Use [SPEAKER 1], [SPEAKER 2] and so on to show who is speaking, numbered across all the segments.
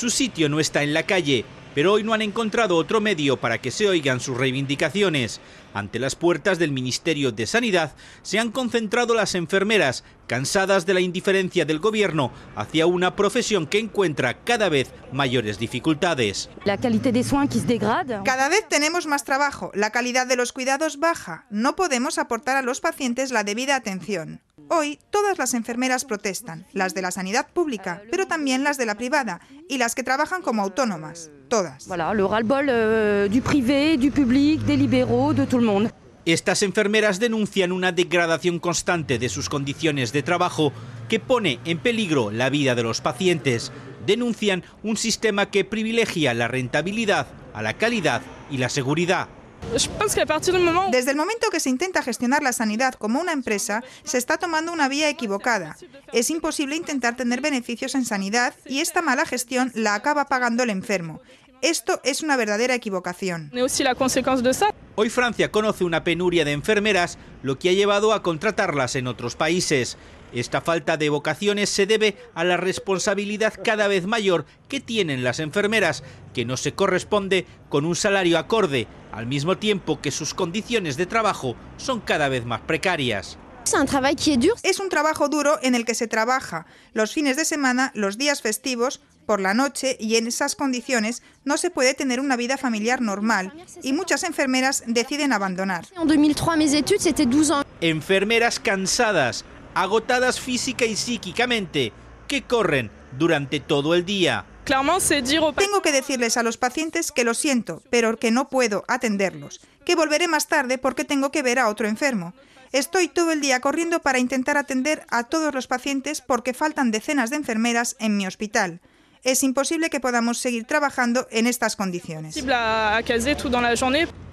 [SPEAKER 1] Su sitio no está en la calle, pero hoy no han encontrado otro medio para que se oigan sus reivindicaciones. Ante las puertas del Ministerio de Sanidad se han concentrado las enfermeras, cansadas de la indiferencia del gobierno hacia una profesión que encuentra cada vez mayores dificultades.
[SPEAKER 2] La calidad de se Cada vez tenemos más trabajo, la calidad de los cuidados baja, no podemos aportar a los pacientes la debida atención. Hoy todas las enfermeras protestan, las de la sanidad pública, pero también las de la privada y las que trabajan como autónomas, todas.
[SPEAKER 1] Estas enfermeras denuncian una degradación constante de sus condiciones de trabajo que pone en peligro la vida de los pacientes. Denuncian un sistema que privilegia la rentabilidad a la calidad y la seguridad.
[SPEAKER 2] Desde el momento que se intenta gestionar la sanidad como una empresa, se está tomando una vía equivocada. Es imposible intentar tener beneficios en sanidad y esta mala gestión la acaba pagando el enfermo. Esto es una verdadera equivocación.
[SPEAKER 1] Hoy Francia conoce una penuria de enfermeras, lo que ha llevado a contratarlas en otros países. Esta falta de vocaciones se debe a la responsabilidad cada vez mayor que tienen las enfermeras, que no se corresponde con un salario acorde, al mismo tiempo que sus condiciones de trabajo son cada vez más precarias.
[SPEAKER 2] Es un trabajo duro en el que se trabaja los fines de semana, los días festivos, por la noche y en esas condiciones no se puede tener una vida familiar normal y muchas enfermeras deciden abandonar.
[SPEAKER 1] Enfermeras cansadas, agotadas física y psíquicamente, que corren durante todo el día.
[SPEAKER 2] Tengo que decirles a los pacientes que lo siento, pero que no puedo atenderlos, que volveré más tarde porque tengo que ver a otro enfermo. Estoy todo el día corriendo para intentar atender a todos los pacientes porque faltan decenas de enfermeras en mi hospital. Es imposible que podamos seguir trabajando en estas condiciones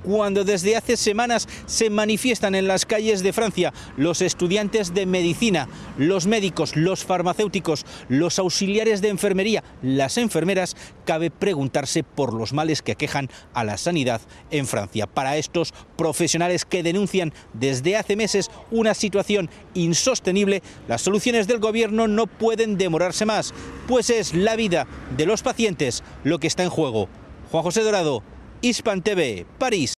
[SPEAKER 1] cuando desde hace semanas se manifiestan en las calles de Francia los estudiantes de medicina, los médicos, los farmacéuticos, los auxiliares de enfermería, las enfermeras, cabe preguntarse por los males que aquejan a la sanidad en Francia. Para estos profesionales que denuncian desde hace meses una situación insostenible, las soluciones del gobierno no pueden demorarse más, pues es la vida de los pacientes lo que está en juego. Juan José Dorado, Hispan TV, París.